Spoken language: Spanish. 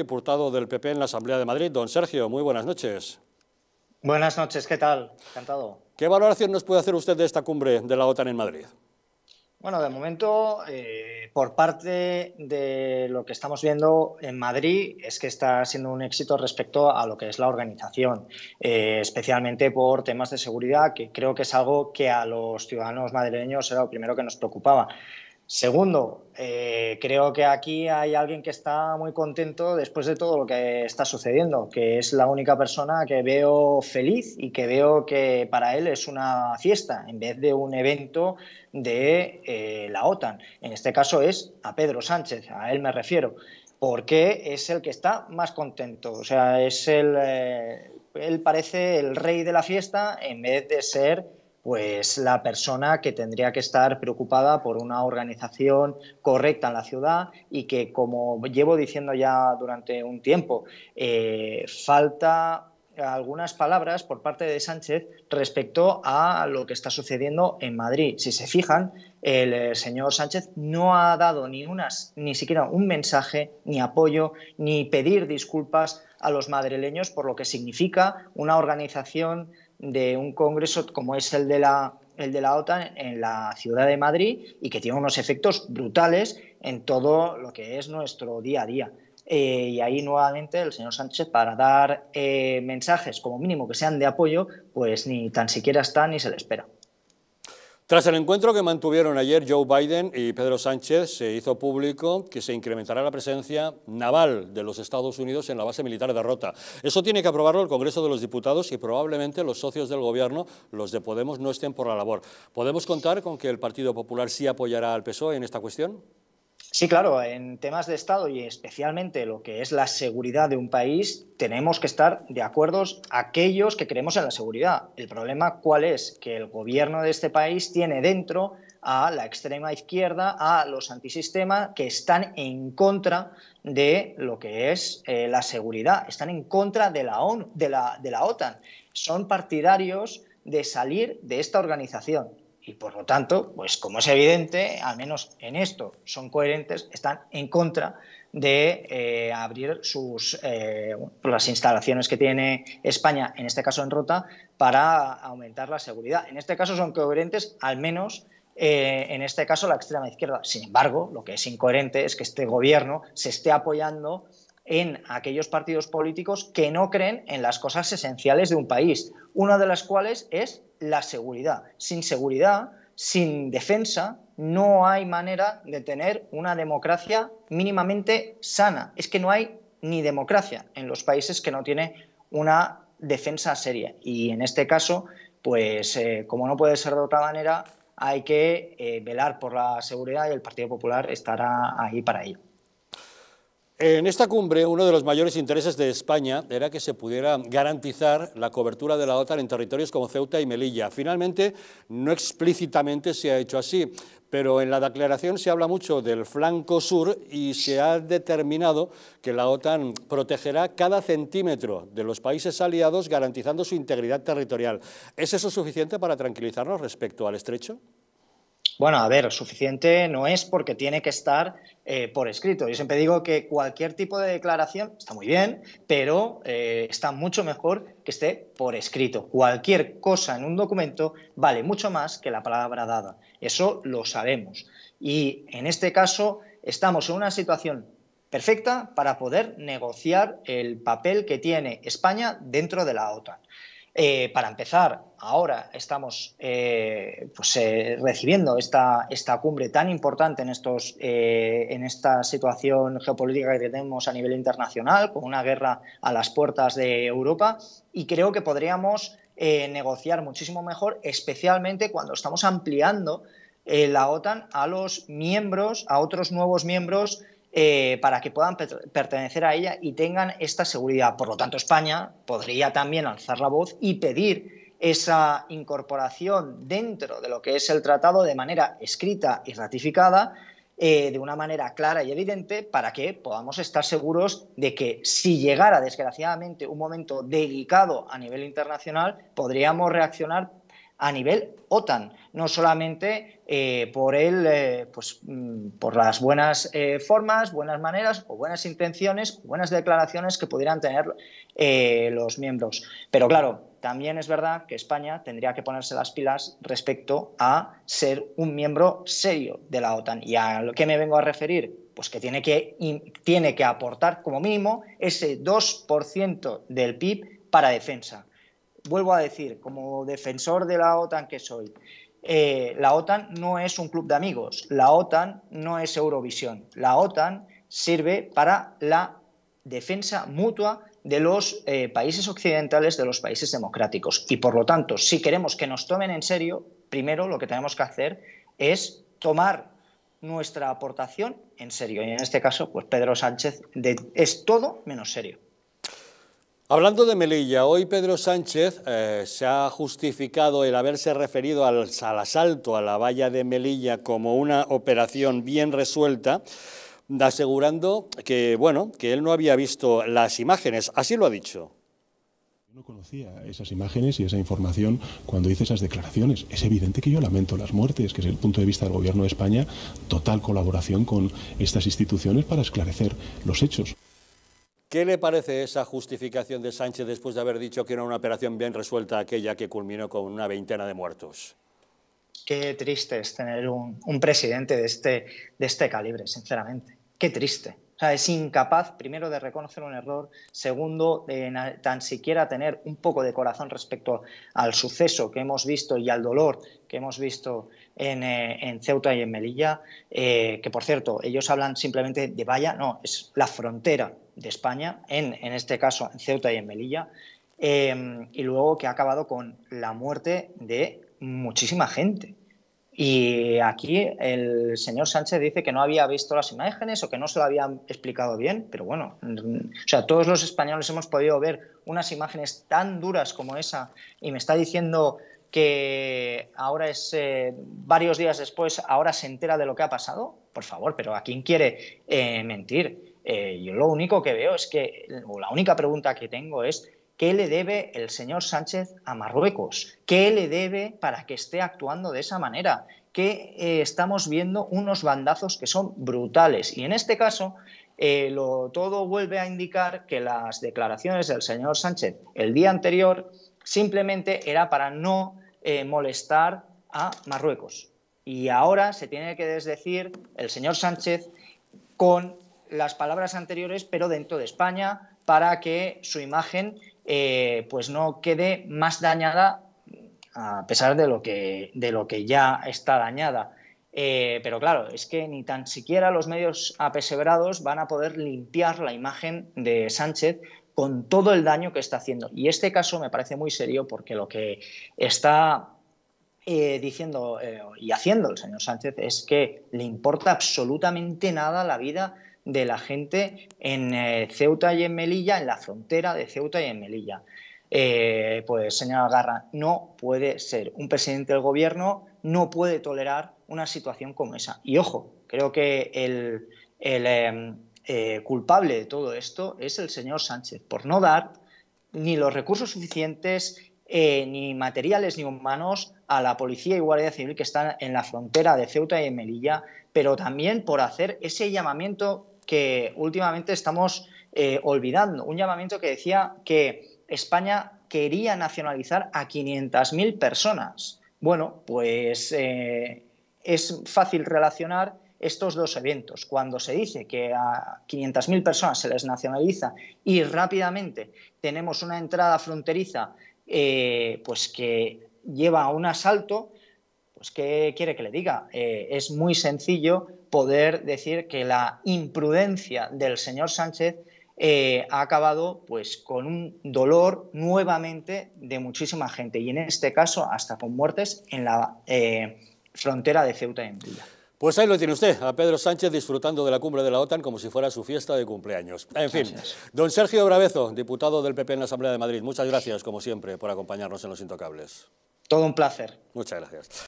Diputado del PP en la Asamblea de Madrid, don Sergio, muy buenas noches. Buenas noches, ¿qué tal? Encantado. ¿Qué valoración nos puede hacer usted de esta cumbre de la OTAN en Madrid? Bueno, de momento, eh, por parte de lo que estamos viendo en Madrid, es que está siendo un éxito respecto a lo que es la organización, eh, especialmente por temas de seguridad, que creo que es algo que a los ciudadanos madrileños era lo primero que nos preocupaba. Segundo, eh, creo que aquí hay alguien que está muy contento después de todo lo que está sucediendo, que es la única persona que veo feliz y que veo que para él es una fiesta en vez de un evento de eh, la OTAN. En este caso es a Pedro Sánchez, a él me refiero, porque es el que está más contento, o sea, es el, eh, él parece el rey de la fiesta en vez de ser pues la persona que tendría que estar preocupada por una organización correcta en la ciudad y que, como llevo diciendo ya durante un tiempo, eh, falta algunas palabras por parte de Sánchez respecto a lo que está sucediendo en Madrid. Si se fijan, el eh, señor Sánchez no ha dado ni unas, ni siquiera un mensaje, ni apoyo, ni pedir disculpas a los madrileños por lo que significa una organización de un congreso como es el de la, el de la OTAN en la ciudad de Madrid y que tiene unos efectos brutales en todo lo que es nuestro día a día. Eh, y ahí nuevamente el señor Sánchez para dar eh, mensajes como mínimo que sean de apoyo, pues ni tan siquiera está ni se le espera. Tras el encuentro que mantuvieron ayer Joe Biden y Pedro Sánchez, se hizo público que se incrementará la presencia naval de los Estados Unidos en la base militar de Rota. Eso tiene que aprobarlo el Congreso de los Diputados y probablemente los socios del Gobierno, los de Podemos, no estén por la labor. ¿Podemos contar con que el Partido Popular sí apoyará al PSOE en esta cuestión? Sí, claro, en temas de Estado y especialmente lo que es la seguridad de un país, tenemos que estar de acuerdo aquellos que creemos en la seguridad. El problema cuál es que el gobierno de este país tiene dentro a la extrema izquierda, a los antisistemas que están en contra de lo que es eh, la seguridad, están en contra de la, ONU, de la OTAN, son partidarios de salir de esta organización y por lo tanto, pues como es evidente, al menos en esto son coherentes, están en contra de eh, abrir sus, eh, las instalaciones que tiene España, en este caso en Rota, para aumentar la seguridad. En este caso son coherentes, al menos eh, en este caso la extrema izquierda. Sin embargo, lo que es incoherente es que este gobierno se esté apoyando en aquellos partidos políticos que no creen en las cosas esenciales de un país, una de las cuales es la seguridad. Sin seguridad, sin defensa, no hay manera de tener una democracia mínimamente sana. Es que no hay ni democracia en los países que no tiene una defensa seria. Y en este caso, pues eh, como no puede ser de otra manera, hay que eh, velar por la seguridad y el Partido Popular estará ahí para ello. En esta cumbre, uno de los mayores intereses de España era que se pudiera garantizar la cobertura de la OTAN en territorios como Ceuta y Melilla. Finalmente, no explícitamente se ha hecho así, pero en la declaración se habla mucho del flanco sur y se ha determinado que la OTAN protegerá cada centímetro de los países aliados garantizando su integridad territorial. ¿Es eso suficiente para tranquilizarnos respecto al estrecho? Bueno, a ver, suficiente no es porque tiene que estar eh, por escrito. Yo siempre digo que cualquier tipo de declaración está muy bien, pero eh, está mucho mejor que esté por escrito. Cualquier cosa en un documento vale mucho más que la palabra dada. Eso lo sabemos. Y en este caso estamos en una situación perfecta para poder negociar el papel que tiene España dentro de la OTAN. Eh, para empezar, ahora estamos eh, pues, eh, recibiendo esta, cumbre tan importante en, en esta situación geopolítica que tenemos a nivel internacional, con una guerra a las puertas de Europa, y creo que podríamos negociar muchísimo mejor, especialmente cuando estamos ampliando la OTAN a los miembros, a otros nuevos miembros eh, para que puedan pertenecer a ella y tengan esta seguridad. Por lo tanto, España podría también alzar la voz y pedir esa incorporación dentro de lo que es el tratado de manera escrita y ratificada, eh, de una manera clara y evidente, para que podamos estar seguros de que si llegara, desgraciadamente, un momento delicado a nivel internacional, podríamos reaccionar a nivel OTAN, no solamente eh, por, él eh, pues, mm, por las buenas eh, formas, buenas maneras o buenas intenciones, buenas declaraciones que pudieran tener los miembros. Pero claro, también es verdad que España tendría que ponerse las pilas respecto a ser un miembro serio de la OTAN. ¿Y a lo que me vengo a referir? Pues que tiene que, tiene que aportar como mínimo ese 2% del PIB para defensa vuelvo a decir, como defensor de la OTAN que soy, eh, la OTAN no es un club de amigos, la OTAN no es Eurovisión, la OTAN sirve para la defensa mutua de los eh, países occidentales, de los países democráticos. Y por lo tanto, si queremos que nos tomen en serio, primero lo que tenemos que hacer es tomar nuestra aportación en serio. Y en este caso, pues Pedro Sánchez es todo menos serio. Hablando de Melilla, hoy Pedro Sánchez eh, se ha justificado el haberse referido al, asalto a la valla de Melilla como una operación bien resuelta, asegurando que, bueno, que él no había visto las imágenes. Así lo ha dicho. No conocía esas imágenes y esa información cuando hice esas declaraciones. Es evidente que yo lamento las muertes, que desde el punto de vista del Gobierno de España, total colaboración con estas instituciones para esclarecer los hechos. ¿Qué le parece esa justificación de Sánchez después de haber dicho que era una operación bien resuelta aquella que culminó con una veintena de muertos? Qué triste es tener un, presidente de este, de este calibre, sinceramente. Qué triste. O sea, es incapaz, primero, de reconocer un error, segundo, de tan siquiera tener un poco de corazón respecto al suceso que hemos visto y al dolor que hemos visto en, eh, Ceuta y en Melilla, eh, que por cierto, ellos hablan simplemente de vaya, no, es la frontera de España, en, este caso en Ceuta y en Melilla, em, y luego que ha acabado con la muerte de muchísima gente. Y aquí el señor Sánchez dice que no había visto las imágenes o que no se lo habían explicado bien, pero bueno, o sea, todos los españoles hemos podido ver unas imágenes tan duras como esa y me está diciendo que ahora es eh, varios días después, ahora se entera de lo que ha pasado. Por favor, pero ¿a quién quiere eh, mentir? Eh, yo lo único que veo es que, o la única pregunta que tengo es, ¿qué le debe el señor Sánchez a Marruecos? ¿Qué le debe para que esté actuando de esa manera? Que eh, estamos viendo unos bandazos que son brutales. Y en este caso, eh, lo, todo vuelve a indicar que las declaraciones del señor Sánchez el día anterior simplemente era para no molestar a Marruecos. Y ahora se tiene que desdecir el señor Sánchez con las palabras anteriores, pero dentro de España, para que su imagen eh, pues no quede más dañada a pesar de lo que, de lo que ya está dañada. Eh, pero claro, es que ni tan siquiera los medios apesebrados van a poder limpiar la imagen de Sánchez con todo el daño que está haciendo. Y este caso me parece muy serio porque lo que está eh, diciendo y haciendo el señor Sánchez es que le importa absolutamente nada la vida de la gente en eh, Ceuta y en Melilla, en la frontera de Ceuta y en Melilla. Eh, pues, señora Garra, no puede ser. Un presidente del gobierno no puede tolerar una situación como esa. Y ojo, creo que el, em, eh, culpable de todo esto es el señor Sánchez, por no dar ni los recursos suficientes, ni materiales ni humanos a la policía y guardia civil que están en la frontera de Ceuta y en Melilla, pero también por hacer ese llamamiento que últimamente estamos eh, olvidando. Un llamamiento que decía que España quería nacionalizar a 500.000 personas. Bueno, pues eh, es fácil relacionar estos dos eventos. Cuando se dice que a 500.000 personas se les nacionaliza y rápidamente tenemos una entrada fronteriza eh, pues que lleva a un asalto, pues, ¿qué quiere que le diga? Eh, es muy sencillo poder decir que la imprudencia del señor Sánchez eh, ha acabado pues con un dolor nuevamente de muchísima gente y en este caso hasta con muertes en la eh, frontera de Ceuta y Melilla. Pues ahí lo tiene usted, a Pedro Sánchez disfrutando de la cumbre de la OTAN como si fuera su fiesta de cumpleaños. En fin, don Sergio Brabezo, diputado del PP en la Asamblea de Madrid, muchas gracias como siempre por acompañarnos en Los Intocables. Todo un placer. Muchas gracias.